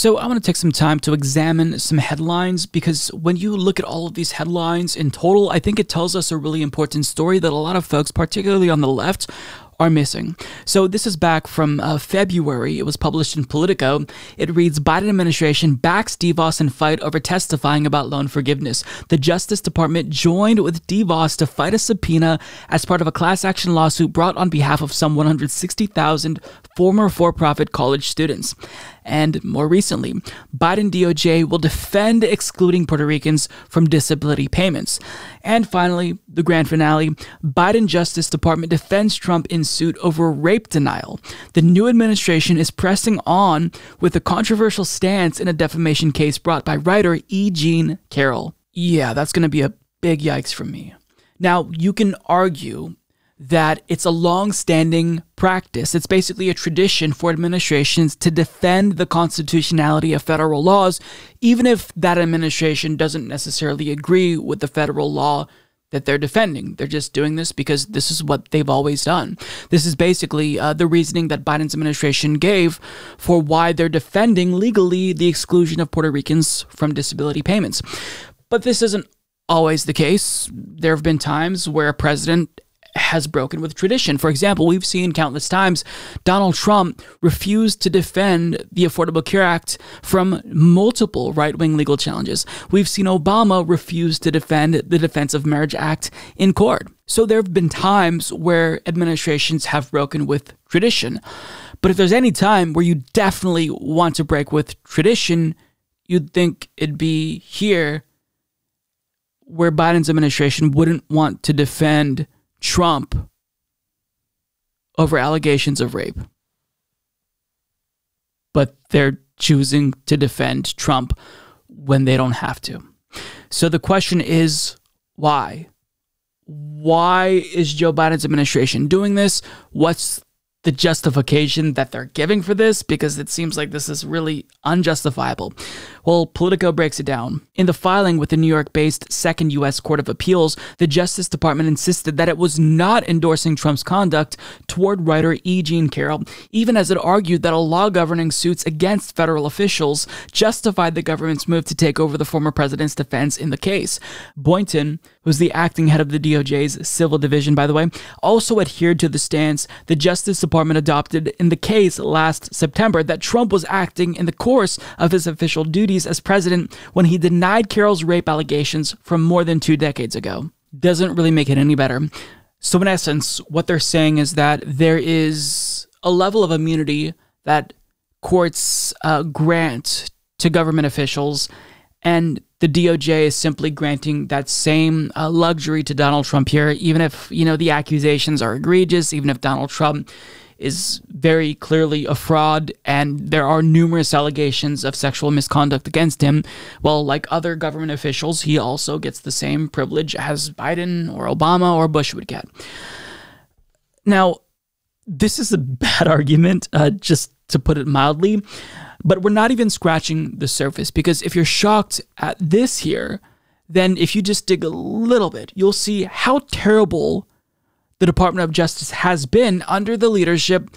So, I want to take some time to examine some headlines because when you look at all of these headlines in total, I think it tells us a really important story that a lot of folks, particularly on the left, are missing. So this is back from uh, February. It was published in Politico. It reads Biden administration backs DeVos in fight over testifying about loan forgiveness. The Justice Department joined with DeVos to fight a subpoena as part of a class action lawsuit brought on behalf of some 160,000 former for-profit college students and more recently, Biden DOJ will defend excluding Puerto Ricans from disability payments. And finally, the grand finale Biden Justice Department defends Trump in suit over rape denial. The new administration is pressing on with a controversial stance in a defamation case brought by writer E. Jean Carroll. Yeah, that's going to be a big yikes from me. Now, you can argue that it's a long standing practice. It's basically a tradition for administrations to defend the constitutionality of federal laws, even if that administration doesn't necessarily agree with the federal law that they're defending. They're just doing this because this is what they've always done. This is basically uh, the reasoning that Biden's administration gave for why they're defending legally the exclusion of Puerto Ricans from disability payments. But this isn't always the case. There have been times where a president has broken with tradition. For example, we've seen countless times Donald Trump refuse to defend the Affordable Care Act from multiple right wing legal challenges. We've seen Obama refuse to defend the Defense of Marriage Act in court. So there have been times where administrations have broken with tradition. But if there's any time where you definitely want to break with tradition, you'd think it'd be here where Biden's administration wouldn't want to defend Trump over allegations of rape. But they're choosing to defend Trump when they don't have to. So the question is why? Why is Joe Biden's administration doing this? What's the justification that they're giving for this? Because it seems like this is really unjustifiable. Well, Politico breaks it down. In the filing with the New York based Second U.S. Court of Appeals, the Justice Department insisted that it was not endorsing Trump's conduct toward writer E. Jean Carroll, even as it argued that a law governing suits against federal officials justified the government's move to take over the former president's defense in the case. Boynton, who's the acting head of the DOJ's civil division, by the way, also adhered to the stance the Justice Department adopted in the case last September that Trump was acting in the course of his official duties duties as president when he denied Carol's rape allegations from more than two decades ago. Doesn't really make it any better. So, in essence, what they're saying is that there is a level of immunity that courts uh, grant to government officials, and the DOJ is simply granting that same uh, luxury to Donald Trump here, even if you know the accusations are egregious, even if Donald Trump is very clearly a fraud, and there are numerous allegations of sexual misconduct against him. Well, like other government officials, he also gets the same privilege as Biden or Obama or Bush would get. Now, this is a bad argument, uh, just to put it mildly, but we're not even scratching the surface because if you're shocked at this here, then if you just dig a little bit, you'll see how terrible the Department of Justice has been under the leadership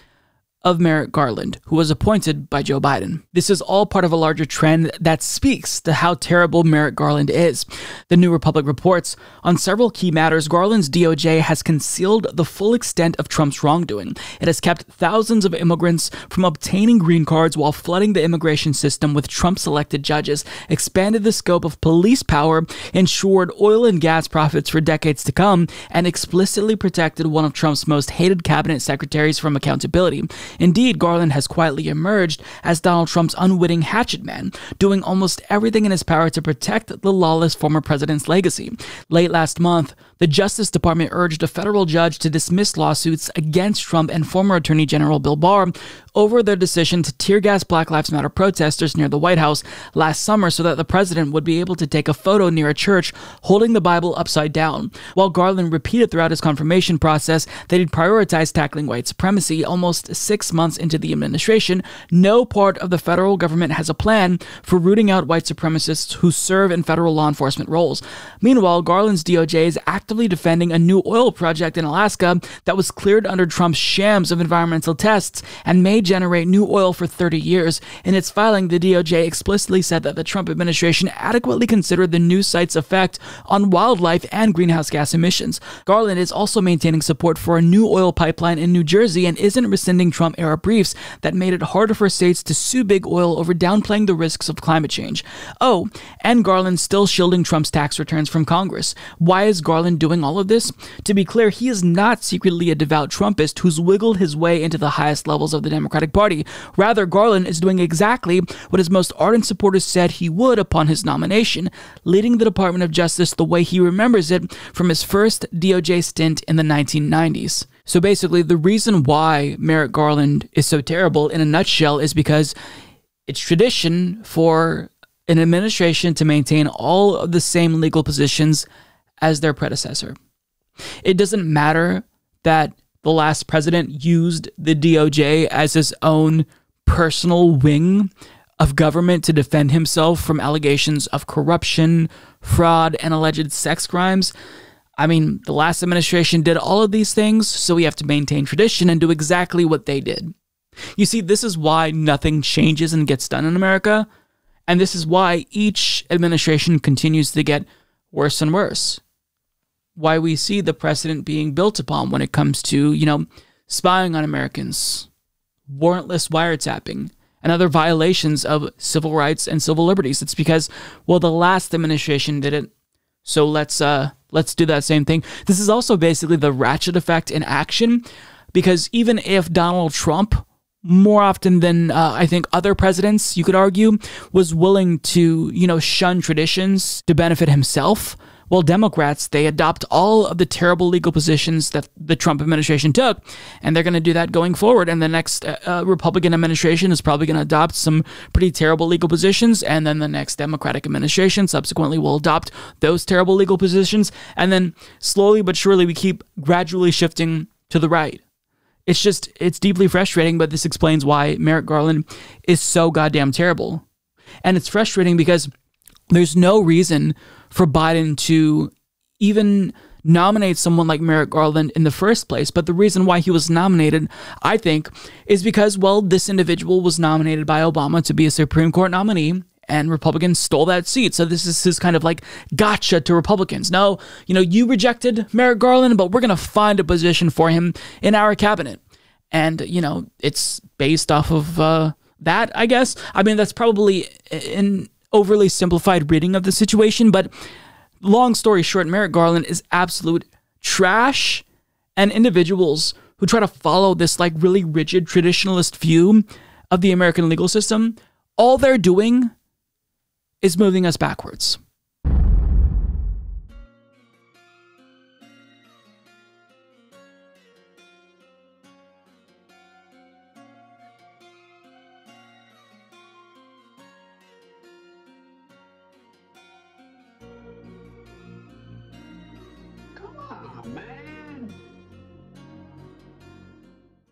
of Merrick Garland, who was appointed by Joe Biden. This is all part of a larger trend that speaks to how terrible Merrick Garland is. The New Republic reports on several key matters, Garland's DOJ has concealed the full extent of Trump's wrongdoing. It has kept thousands of immigrants from obtaining green cards while flooding the immigration system with Trump's elected judges, expanded the scope of police power, ensured oil and gas profits for decades to come, and explicitly protected one of Trump's most hated cabinet secretaries from accountability. Indeed, Garland has quietly emerged as Donald Trump's unwitting hatchet man, doing almost everything in his power to protect the lawless former president's legacy. Late last month, the Justice Department urged a federal judge to dismiss lawsuits against Trump and former Attorney General Bill Barr over their decision to tear gas Black Lives Matter protesters near the White House last summer so that the president would be able to take a photo near a church holding the Bible upside down. While Garland repeated throughout his confirmation process that he'd prioritize tackling white supremacy almost six months into the administration, no part of the federal government has a plan for rooting out white supremacists who serve in federal law enforcement roles. Meanwhile, Garland's DOJ is active actively defending a new oil project in Alaska that was cleared under Trump's shams of environmental tests and may generate new oil for 30 years. In its filing, the DOJ explicitly said that the Trump administration adequately considered the new site's effect on wildlife and greenhouse gas emissions. Garland is also maintaining support for a new oil pipeline in New Jersey and isn't rescinding Trump era briefs that made it harder for states to sue big oil over downplaying the risks of climate change. Oh, and Garland still shielding Trump's tax returns from Congress. Why is Garland doing all of this? To be clear, he is not secretly a devout Trumpist who's wiggled his way into the highest levels of the Democratic Party. Rather, Garland is doing exactly what his most ardent supporters said he would upon his nomination, leading the Department of Justice the way he remembers it from his first DOJ stint in the 1990s. So basically, the reason why Merrick Garland is so terrible in a nutshell is because it's tradition for an administration to maintain all of the same legal positions as their predecessor. It doesn't matter that the last president used the DOJ as his own personal wing of government to defend himself from allegations of corruption, fraud, and alleged sex crimes. I mean, the last administration did all of these things, so we have to maintain tradition and do exactly what they did. You see, this is why nothing changes and gets done in America, and this is why each administration continues to get worse and worse why we see the precedent being built upon when it comes to, you know, spying on Americans, warrantless wiretapping, and other violations of civil rights and civil liberties. It's because, well, the last administration did it, so let's uh let's do that same thing. This is also basically the ratchet effect in action, because even if Donald Trump more often than uh, I think other presidents, you could argue, was willing to, you know, shun traditions to benefit himself. Well, Democrats, they adopt all of the terrible legal positions that the Trump administration took, and they're going to do that going forward. And the next uh, uh Republican administration is probably going to adopt some pretty terrible legal positions, and then the next Democratic administration subsequently will adopt those terrible legal positions. And then slowly but surely, we keep gradually shifting to the right. It's just, it's deeply frustrating, but this explains why Merrick Garland is so goddamn terrible. And it's frustrating because there's no reason for Biden to even nominate someone like Merrick Garland in the first place. But the reason why he was nominated, I think, is because, well, this individual was nominated by Obama to be a Supreme Court nominee. And Republicans stole that seat. So, this is his kind of like gotcha to Republicans. No, you know, you rejected Merrick Garland, but we're going to find a position for him in our cabinet. And, you know, it's based off of uh, that, I guess. I mean, that's probably in overly simplified reading of the situation, but long story short, Merrick Garland is absolute trash, and individuals who try to follow this like really rigid traditionalist view of the American legal system, all they're doing is moving us backwards.